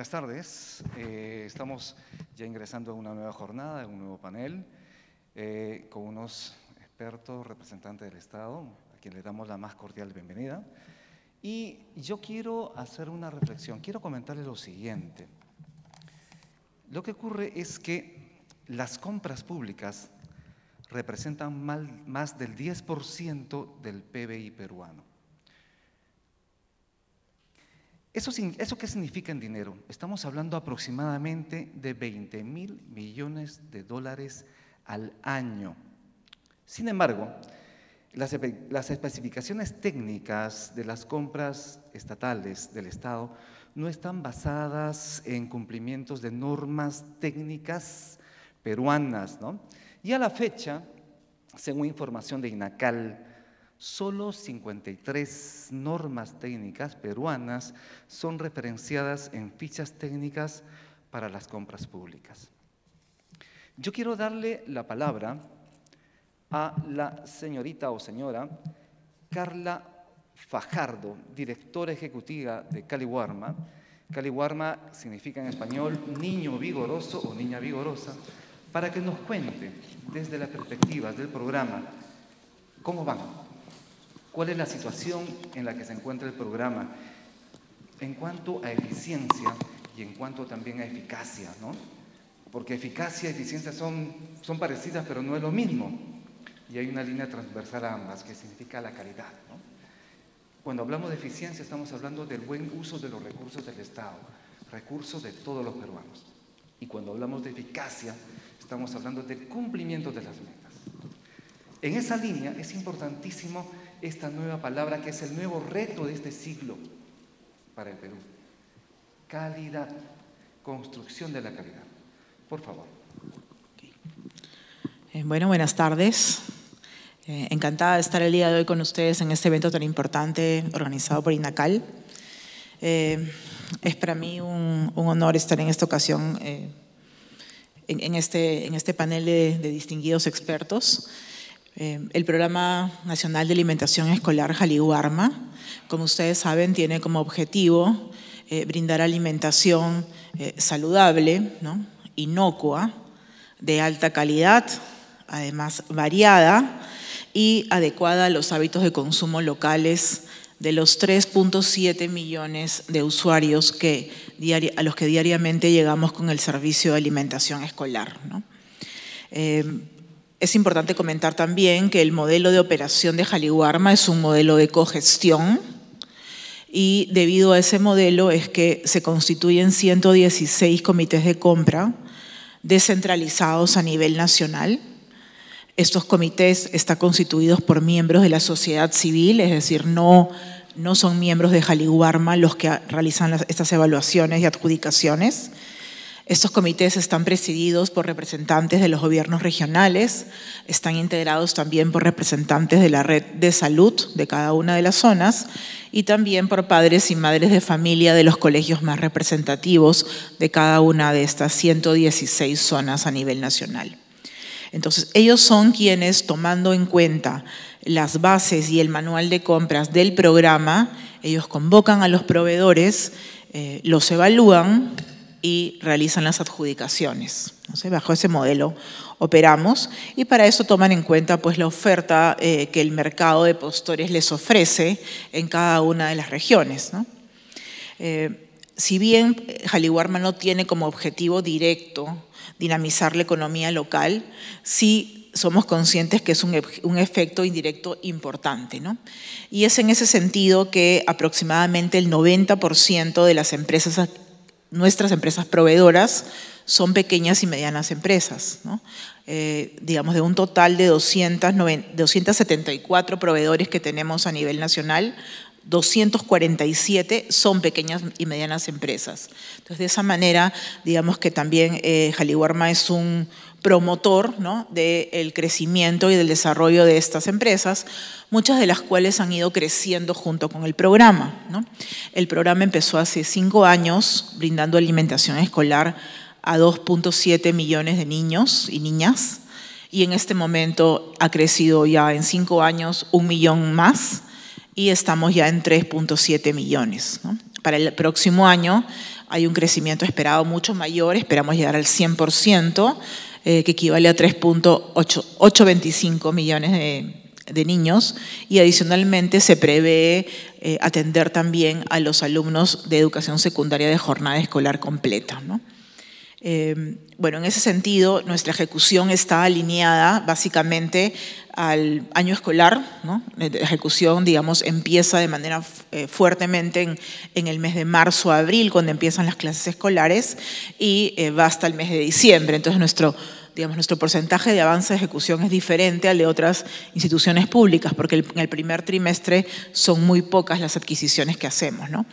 buenas tardes. Eh, estamos ya ingresando a una nueva jornada, a un nuevo panel, eh, con unos expertos, representantes del Estado, a quienes le damos la más cordial bienvenida. Y yo quiero hacer una reflexión, quiero comentarles lo siguiente. Lo que ocurre es que las compras públicas representan más del 10% del PBI peruano. ¿Eso, qué significa en dinero? Estamos hablando aproximadamente de 20 mil millones de dólares al año. Sin embargo, las, las, especificaciones técnicas de las compras estatales del Estado no están basadas en cumplimientos de normas técnicas peruanas. Y a la fecha, según información de INACAL, solo 53 normas técnicas peruanas son referenciadas en fichas técnicas para las compras públicas. Yo quiero darle la palabra a la señorita o señora Carla Fajardo, directora ejecutiva de Caliwarma. Caliwarma significa en español niño vigoroso o niña vigorosa, para que nos cuente desde la perspectiva del programa cómo van cuál es la situación en la que se encuentra el programa en cuanto a eficiencia y en cuanto también a eficacia, ¿no? Porque eficacia y eficiencia son, son parecidas, pero no es lo mismo. Y hay una línea transversal a ambas, que significa la calidad. Cuando hablamos de eficiencia, estamos hablando del buen uso de los recursos del Estado, recursos de todos los peruanos. Y cuando hablamos de eficacia, estamos hablando del cumplimiento de las metas. En esa línea es importantísimo esta nueva palabra que es el nuevo reto de este siglo para el Perú. Calidad, construcción de la calidad. Por favor. Eh, bueno, buenas tardes. Eh, encantada de estar el día de hoy con ustedes en este evento tan importante organizado por INACAL. Eh, es para mí un, honor estar en esta ocasión este, en, este, panel de distinguidos expertos. Eh, el Programa Nacional de Alimentación Escolar Jaliguarma, como ustedes saben, tiene como objetivo eh, brindar alimentación eh, saludable, inocua, de alta calidad, además variada y adecuada a los hábitos de consumo locales de los 3.7 millones de usuarios que, a los que diariamente llegamos con el servicio de alimentación escolar. Es importante comentar también que el modelo de operación de Jaliwarma es un modelo de cogestión y debido a ese modelo es que se constituyen 116 comités de compra descentralizados a nivel nacional. Estos comités están constituidos por miembros de la sociedad civil, es decir, no, no son miembros de Jaliwarma los que realizan estas evaluaciones y adjudicaciones, estos comités están presididos por representantes de los gobiernos regionales, están integrados también por representantes de la red de salud de cada una de las zonas y también por padres y madres de familia de los colegios más representativos de cada una de estas 116 zonas a nivel nacional. Entonces, ellos son quienes, tomando en cuenta las bases y el manual de compras del programa, ellos convocan a los proveedores, eh, los evalúan, y realizan las adjudicaciones. Entonces, bajo ese modelo operamos y para eso toman en cuenta pues, la oferta eh, que el mercado de postores les ofrece en cada una de las regiones. Eh, si bien Jaliwarma no tiene como objetivo directo dinamizar la economía local, sí somos conscientes que es un, un, efecto indirecto importante. ¿no? Y es en ese sentido que aproximadamente el 90% de las empresas nuestras empresas proveedoras son pequeñas y medianas empresas, eh, digamos de un total de 274 proveedores que tenemos a nivel nacional, 247 son pequeñas y medianas empresas. Entonces, de esa manera, digamos que también eh, es un, promotor ¿no? del de crecimiento y del desarrollo de estas empresas, muchas de las cuales han ido creciendo junto con el programa. El programa empezó hace cinco años brindando alimentación escolar a 2.7 millones de niños y niñas y en este momento ha crecido ya en cinco años un millón más y estamos ya en 3.7 millones. Para el próximo año hay un crecimiento esperado mucho mayor, esperamos llegar al 100%, eh, que equivale a 3.825 millones de, niños y adicionalmente se prevé eh, atender también a los alumnos de educación secundaria de jornada escolar completa. Em, bueno, en ese sentido, nuestra ejecución está alineada básicamente al año escolar. La ejecución, digamos, empieza de manera eh, fuertemente en, el mes de marzo abril, cuando empiezan las clases escolares, y eh, va hasta el mes de diciembre. Entonces, nuestro nuestro porcentaje de avance de ejecución es diferente al de otras instituciones públicas, porque en el primer trimestre son muy pocas las adquisiciones que hacemos. ¿no?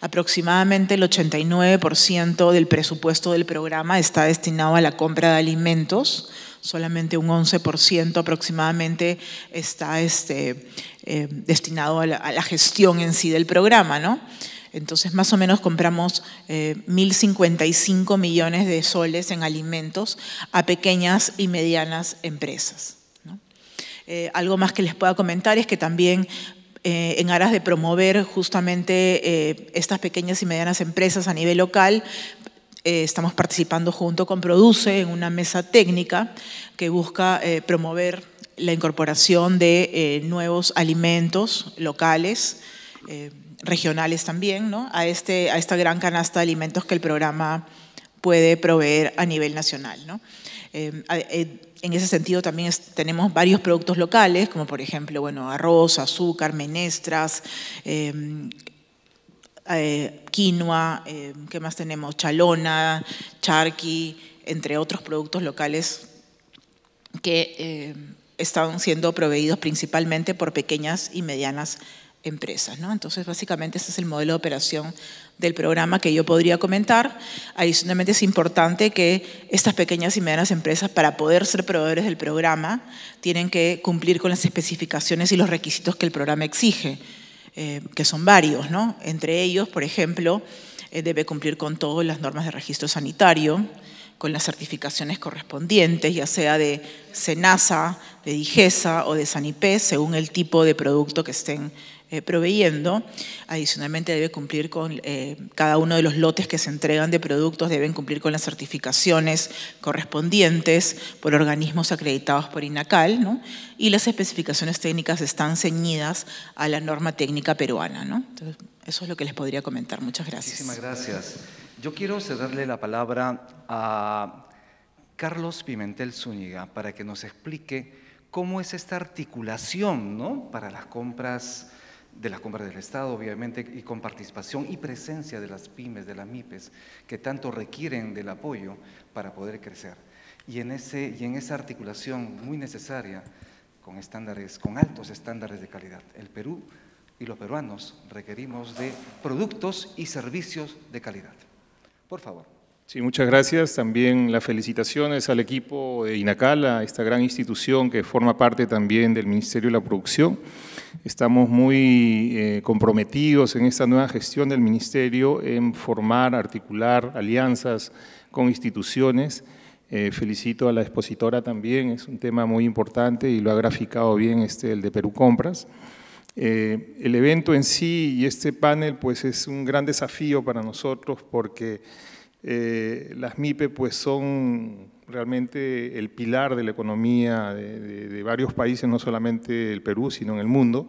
Aproximadamente el 89% del presupuesto del programa está destinado a la compra de alimentos, solamente un 11% aproximadamente está este, eh, destinado a la, a la, gestión en sí del programa. ¿no? Entonces, más o menos compramos 1.055 eh, millones de soles en alimentos a pequeñas y medianas empresas. Eh, algo más que les pueda comentar es que también eh, en aras de promover justamente estas pequeñas y medianas empresas a nivel local, estamos participando junto con Produce en una mesa técnica que busca promover la incorporación de nuevos alimentos locales regionales también, ¿no? a, este, a esta gran canasta de alimentos que el programa puede proveer a nivel nacional. ¿no? Eh, eh, en ese sentido también tenemos varios productos locales, como por ejemplo bueno, arroz, azúcar, menestras, eh, quinoa, ¿qué más tenemos? Chalona, charqui, entre otros productos locales que están siendo proveídos principalmente por pequeñas y medianas empresas. ¿no? Entonces, básicamente ese es el modelo de operación del programa que yo podría comentar. Adicionalmente es importante que estas pequeñas y medianas empresas, para poder ser proveedores del programa, tienen que cumplir con las especificaciones y los requisitos que el programa exige, eh, que son varios. Entre ellos, por ejemplo, eh, debe cumplir con todas las normas de registro sanitario, con las certificaciones correspondientes, ya sea de SENASA, de DIGESA o de SANIPE, según el tipo de producto que estén eh, proveyendo. Adicionalmente debe cumplir con eh, cada uno de los lotes que se entregan de productos, deben cumplir con las certificaciones correspondientes por organismos acreditados por INACAL, ¿no? y las especificaciones técnicas están ceñidas a la norma técnica peruana. ¿no? eso es lo que les podría comentar. Muchas gracias. Muchísimas gracias. Yo quiero cederle la palabra a Carlos Pimentel Zúñiga para que nos explique cómo es esta articulación ¿no? para las compras de la compras del Estado, obviamente, y con participación y presencia de las pymes, de las MIPES, que tanto requieren del apoyo para poder crecer. Y en, ese, y en esa articulación muy necesaria, con estándares, con altos estándares de calidad. El Perú y los peruanos requerimos de productos y servicios de calidad. Por favor. Sí, muchas gracias. También las felicitaciones al equipo de INACAL, a esta gran institución que forma parte también del Ministerio de la Producción. Estamos muy eh, comprometidos en esta nueva gestión del Ministerio en formar, articular alianzas con instituciones. Eh, felicito a la expositora también, es un tema muy importante y lo ha graficado bien este, el de Perú Compras. Eh, el evento en sí y este panel pues es un gran desafío para nosotros porque las MIPE pues son realmente el pilar de la economía de, varios países, no solamente el Perú, sino en el mundo.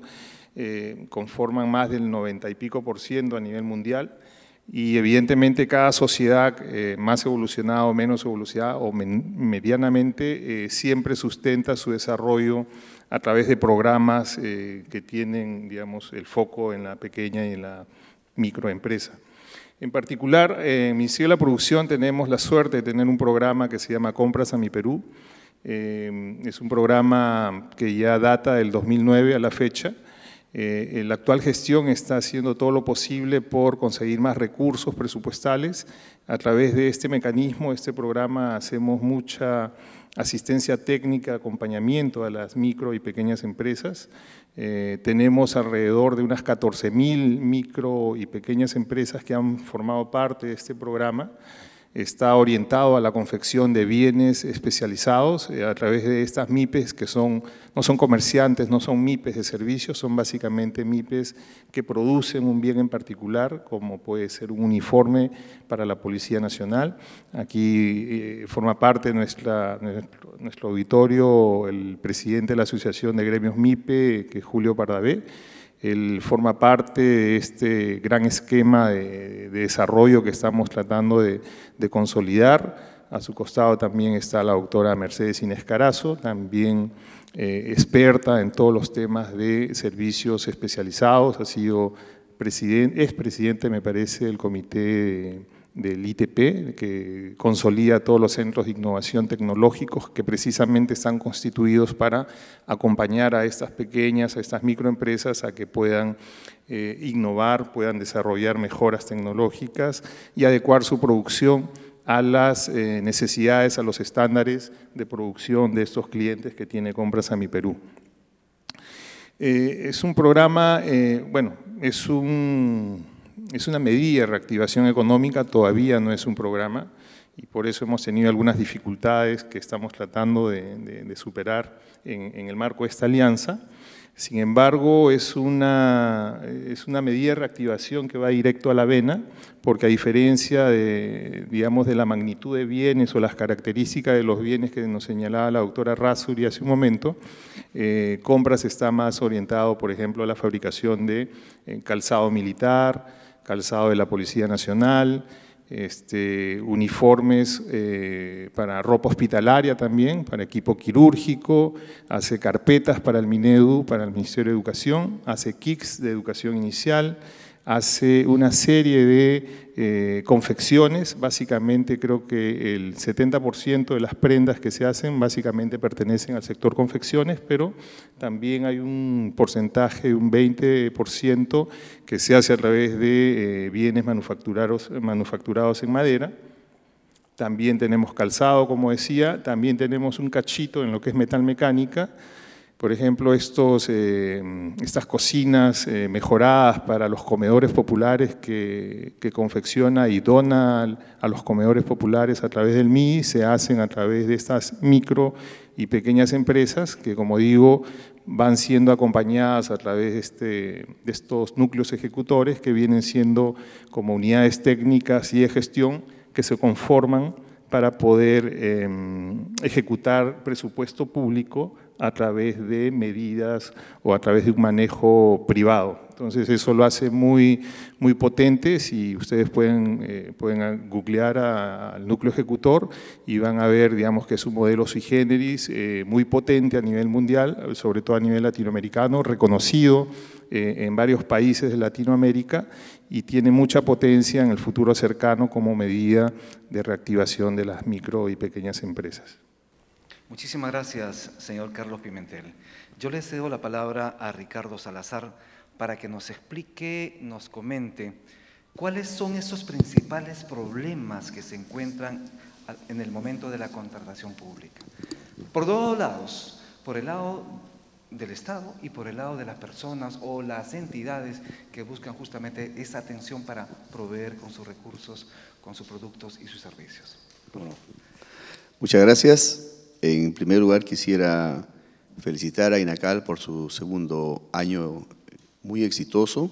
Eh, conforman más del 90 y pico por ciento a nivel mundial y evidentemente cada sociedad eh, más evolucionada o menos evolucionada o medianamente eh, siempre sustenta su desarrollo a través de programas que tienen, digamos, el foco en la pequeña y en la microempresa. En particular, en Ministerio de la Producción tenemos la suerte de tener un programa que se llama Compras a mi Perú. Eh, es un programa que ya data del 2009 a la fecha. Eh, la actual gestión está haciendo todo lo posible por conseguir más recursos presupuestales. A través de este mecanismo, este programa, hacemos mucha asistencia técnica, acompañamiento a las micro y pequeñas empresas. Eh, tenemos alrededor de unas 14.000 micro y pequeñas empresas que han formado parte de este programa está orientado a la confección de bienes especializados eh, a través de estas MIPES que son, no son comerciantes, no son MIPES de servicios, son básicamente MIPES que producen un bien en particular, como puede ser un uniforme para la Policía Nacional. Aquí eh, forma parte nuestro, nuestro auditorio el presidente de la Asociación de Gremios MIPE, que es Julio Pardavé él forma parte de este gran esquema de, desarrollo que estamos tratando de, consolidar. A su costado también está la doctora Mercedes Inés Carazo, también eh, experta en todos los temas de servicios especializados, ha sido presidente expresidente, me parece, del Comité de del ITP, que consolida todos los centros de innovación tecnológicos que precisamente están constituidos para acompañar a estas pequeñas, a estas microempresas a que puedan eh, innovar, puedan desarrollar mejoras tecnológicas y adecuar su producción a las eh, necesidades, a los estándares de producción de estos clientes que tiene Compras a mi Perú. Eh, es un programa, bueno, es un es una medida de reactivación económica, todavía no es un programa y por eso hemos tenido algunas dificultades que estamos tratando de, superar en, el marco de esta alianza. Sin embargo, es una, medida de reactivación que va directo a la vena, porque a diferencia de, digamos, de la magnitud de bienes o las características de los bienes que nos señalaba la doctora Razuri hace un momento, eh, Compras está más orientado, por ejemplo, a la fabricación de eh, calzado militar, calzado de la Policía Nacional, este, uniformes eh, para ropa hospitalaria también, para equipo quirúrgico, hace carpetas para el MINEDU, para el Ministerio de Educación, hace kits de educación inicial, hace una serie de eh, confecciones, básicamente creo que el 70% de las prendas que se hacen básicamente pertenecen al sector confecciones, pero también hay un porcentaje, un 20% que se hace a través de eh, bienes manufacturados, manufacturados en madera. También tenemos calzado, como decía, también tenemos un cachito en lo que es metal mecánica, por ejemplo, eh, estas cocinas eh, mejoradas para los comedores populares que, confecciona y dona a los comedores populares a través del MI, se hacen a través de estas micro y pequeñas empresas que, como digo, van siendo acompañadas a través de, este, estos núcleos ejecutores que vienen siendo como unidades técnicas y de gestión que se conforman para poder em, ejecutar presupuesto público a través de medidas o a través de un manejo privado. Entonces eso lo hace muy, muy potente si ustedes pueden, eh, pueden googlear al núcleo ejecutor y van a ver, digamos, que es un modelo sui generis eh, muy potente a nivel mundial, sobre todo a nivel latinoamericano, reconocido eh, en varios países de Latinoamérica y tiene mucha potencia en el futuro cercano como medida de reactivación de las micro y pequeñas empresas. Muchísimas gracias, señor Carlos Pimentel. Yo le cedo la palabra a Ricardo Salazar para que nos explique, nos comente cuáles son esos principales problemas que se encuentran en el momento de la contratación pública. Por todos lados, por el lado del Estado y por el lado de las personas o las entidades que buscan justamente esa atención para proveer con sus recursos, con sus productos y sus servicios. muchas gracias. En primer lugar, quisiera felicitar a INACAL por su segundo año muy exitoso,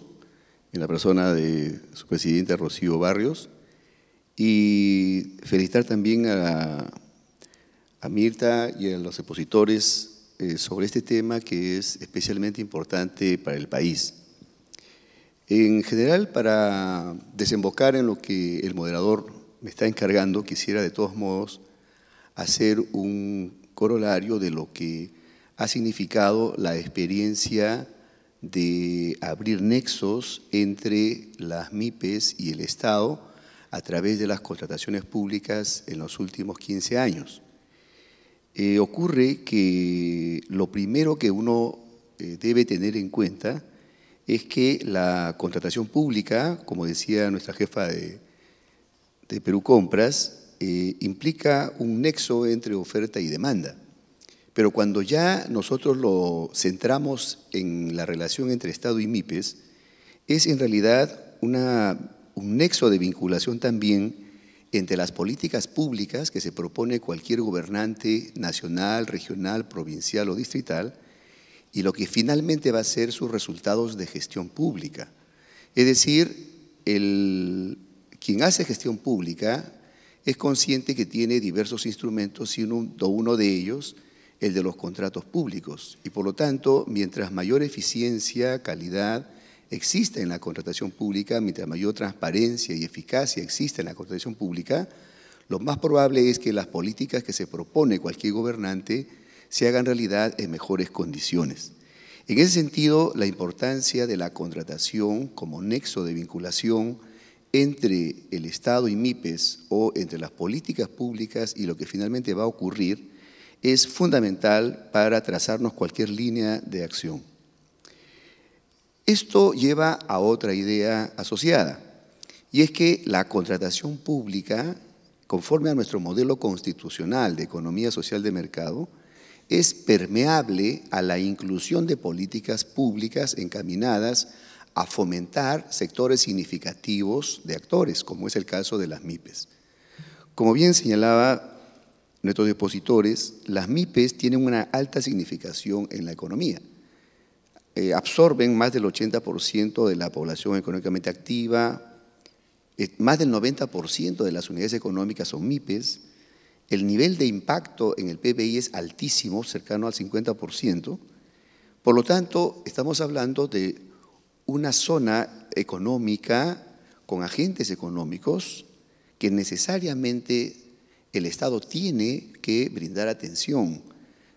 en la persona de su presidente Rocío Barrios, y felicitar también a, Mirta y a los expositores eh, sobre este tema que es especialmente importante para el país. En general, para desembocar en lo que el moderador me está encargando, quisiera de todos modos hacer un corolario de lo que ha significado la experiencia de abrir nexos entre las MIPES y el Estado a través de las contrataciones públicas en los últimos 15 años. Eh, ocurre que lo primero que uno eh, debe tener en cuenta es que la contratación pública, como decía nuestra jefa de, de Perú Compras, eh, implica un nexo entre oferta y demanda. Pero cuando ya nosotros lo centramos en la relación entre Estado y MIPES, es en realidad un nexo de vinculación también entre las políticas públicas que se propone cualquier gobernante nacional, regional, provincial o distrital y lo que finalmente va a ser sus resultados de gestión pública. Es decir, el, quien hace gestión pública es consciente que tiene diversos instrumentos, y uno de ellos el de los contratos públicos. Y por lo tanto, mientras mayor eficiencia, calidad exista en la contratación pública, mientras mayor transparencia y eficacia exista en la contratación pública, lo más probable es que las políticas que se propone cualquier gobernante se hagan realidad en mejores condiciones. En ese sentido, la importancia de la contratación como nexo de vinculación entre el Estado y MIPES o entre las políticas públicas y lo que finalmente va a ocurrir es fundamental para trazarnos cualquier línea de acción. Esto lleva a otra idea asociada, y es que la contratación pública, conforme a nuestro modelo constitucional de economía social de mercado, es permeable a la inclusión de políticas públicas encaminadas a fomentar sectores significativos de actores, como es el caso de las MIPES. Como bien señalaba nuestros depositores, las MIPES tienen una alta significación en la economía. Eh, absorben más del 80% de la población económicamente activa, más del 90% de las unidades económicas son MIPES, el nivel de impacto en el PBI es altísimo, cercano al 50%, por lo tanto, estamos hablando de una zona económica con agentes económicos que necesariamente el Estado tiene que brindar atención,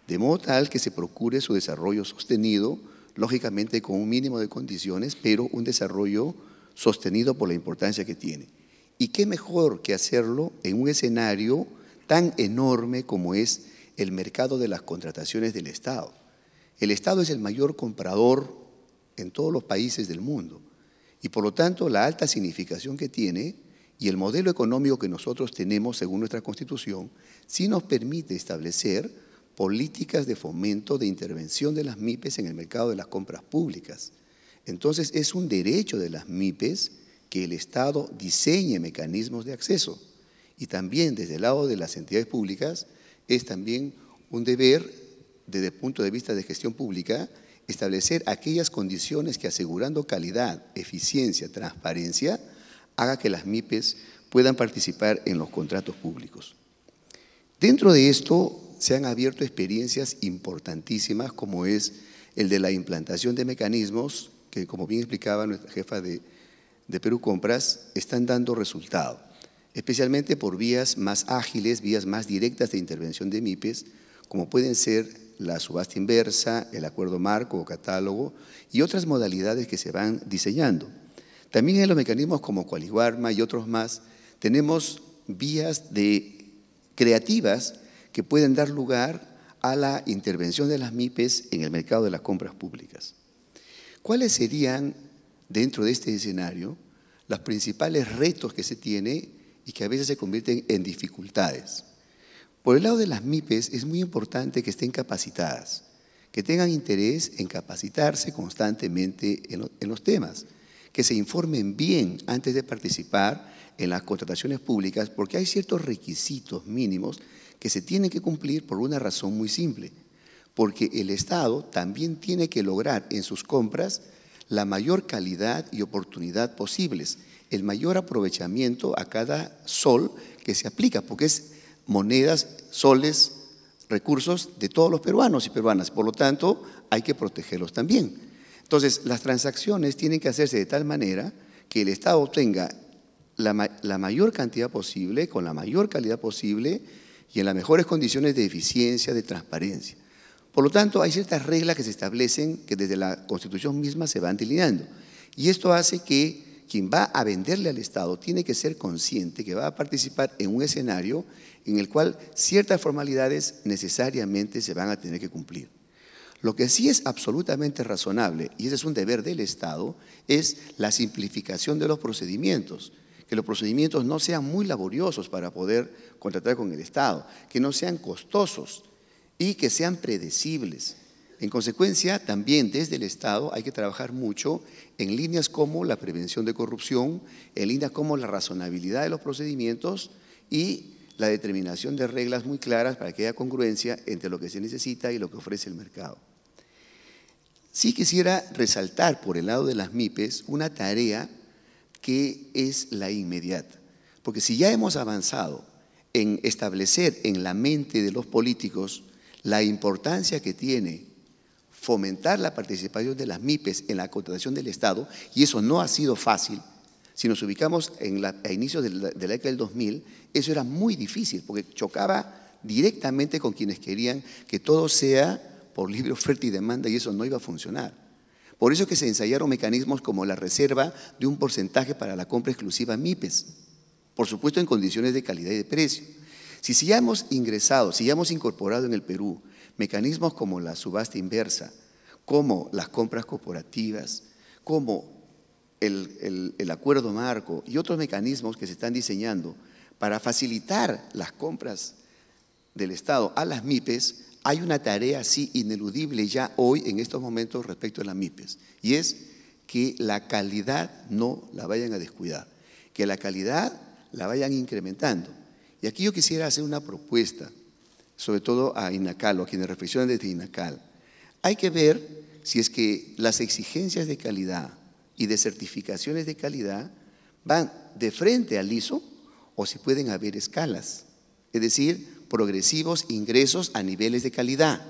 de modo tal que se procure su desarrollo sostenido, lógicamente con un mínimo de condiciones, pero un desarrollo sostenido por la importancia que tiene. ¿Y qué mejor que hacerlo en un escenario tan enorme como es el mercado de las contrataciones del Estado? El Estado es el mayor comprador en todos los países del mundo. Y por lo tanto, la alta significación que tiene y el modelo económico que nosotros tenemos según nuestra Constitución sí nos permite establecer políticas de fomento de intervención de las MIPES en el mercado de las compras públicas. Entonces, es un derecho de las MIPES que el Estado diseñe mecanismos de acceso. Y también desde el lado de las entidades públicas es también un deber desde el punto de vista de gestión pública establecer aquellas condiciones que asegurando calidad, eficiencia, transparencia, haga que las MIPES puedan participar en los contratos públicos. Dentro de esto se han abierto experiencias importantísimas como es el de la implantación de mecanismos que, como bien explicaba nuestra jefa de, de Perú Compras, están dando resultado, especialmente por vías más ágiles, vías más directas de intervención de MIPES, como pueden ser la subasta inversa, el acuerdo marco o catálogo y otras modalidades que se van diseñando. También en los mecanismos como Cualiguarma y otros más, tenemos vías de, creativas que pueden dar lugar a la intervención de las MIPES en el mercado de las compras públicas. ¿Cuáles serían, dentro de este escenario, los principales retos que se tiene y que a veces se convierten en dificultades? Por el lado de las MIPES es muy importante que estén capacitadas, que tengan interés en capacitarse constantemente en, los temas, que se informen bien antes de participar en las contrataciones públicas, porque hay ciertos requisitos mínimos que se tienen que cumplir por una razón muy simple, porque el Estado también tiene que lograr en sus compras la mayor calidad y oportunidad posibles, el mayor aprovechamiento a cada sol que se aplica, porque es monedas, soles, recursos de todos los peruanos y peruanas. Por lo tanto, hay que protegerlos también. Entonces, las transacciones tienen que hacerse de tal manera que el Estado obtenga la, la, mayor cantidad posible, con la mayor calidad posible y en las mejores condiciones de eficiencia, de transparencia. Por lo tanto, hay ciertas reglas que se establecen que desde la Constitución misma se van delineando. Y esto hace que quien va a venderle al Estado tiene que ser consciente que va a participar en un escenario en el cual ciertas formalidades necesariamente se van a tener que cumplir. Lo que sí es absolutamente razonable, y ese es un deber del Estado, es la simplificación de los procedimientos que los procedimientos no sean muy laboriosos para poder contratar con el Estado, que no sean costosos y que sean predecibles. En consecuencia, también desde el Estado hay que trabajar mucho en líneas como la prevención de corrupción, en líneas como la razonabilidad de los procedimientos y la determinación de reglas muy claras para que haya congruencia entre lo que se necesita y lo que ofrece el mercado. Sí quisiera resaltar por el lado de las MIPES una tarea que es la inmediata, porque si ya hemos avanzado en establecer en la mente de los políticos la importancia que tiene fomentar la participación de las MIPES en la contratación del Estado, y eso no ha sido fácil. Si nos ubicamos a inicios de la, década del 2000, eso era muy difícil, porque chocaba directamente con quienes querían que todo sea por libre oferta y demanda, y eso no iba a funcionar. Por eso que se ensayaron mecanismos como la reserva de un porcentaje para la compra exclusiva MIPES, por supuesto en condiciones de calidad y de precio. Si, si ya hemos ingresado, si ya hemos incorporado en el Perú Mecanismos como la subasta inversa, como las compras corporativas, como el, acuerdo marco y otros mecanismos que se están diseñando para facilitar las compras del Estado a las MIPES, hay una tarea así ineludible ya hoy en estos momentos respecto a las MIPES, y es que la calidad no la vayan a descuidar, que la calidad la vayan incrementando. Y aquí yo quisiera hacer una propuesta sobre todo a INACAL o a quienes reflexionan desde INACAL. Hay que ver si es que las exigencias de calidad y de certificaciones de calidad van de frente al ISO o si pueden haber escalas, es decir, progresivos ingresos a niveles de calidad.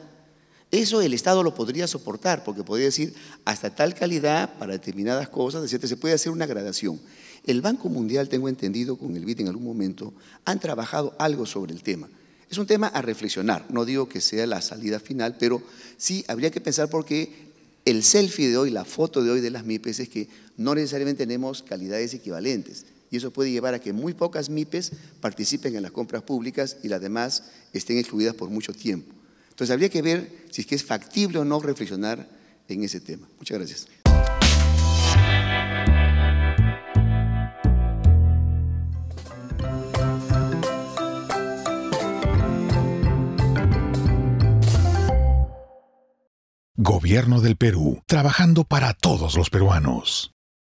Eso el Estado lo podría soportar, porque podría decir, hasta tal calidad, para determinadas cosas, etc., se puede hacer una gradación. El Banco Mundial, tengo entendido con el BID en algún momento, han trabajado algo sobre el tema. Es un tema a reflexionar, no digo que sea la salida final, pero sí habría que pensar porque el selfie de hoy, la foto de hoy de las MIPES es que no necesariamente tenemos calidades equivalentes y eso puede llevar a que muy pocas MIPES participen en las compras públicas y las demás estén excluidas por mucho tiempo. Entonces habría que ver si es que es factible o no reflexionar en ese tema. Muchas gracias. Gobierno del Perú, trabajando para todos los peruanos.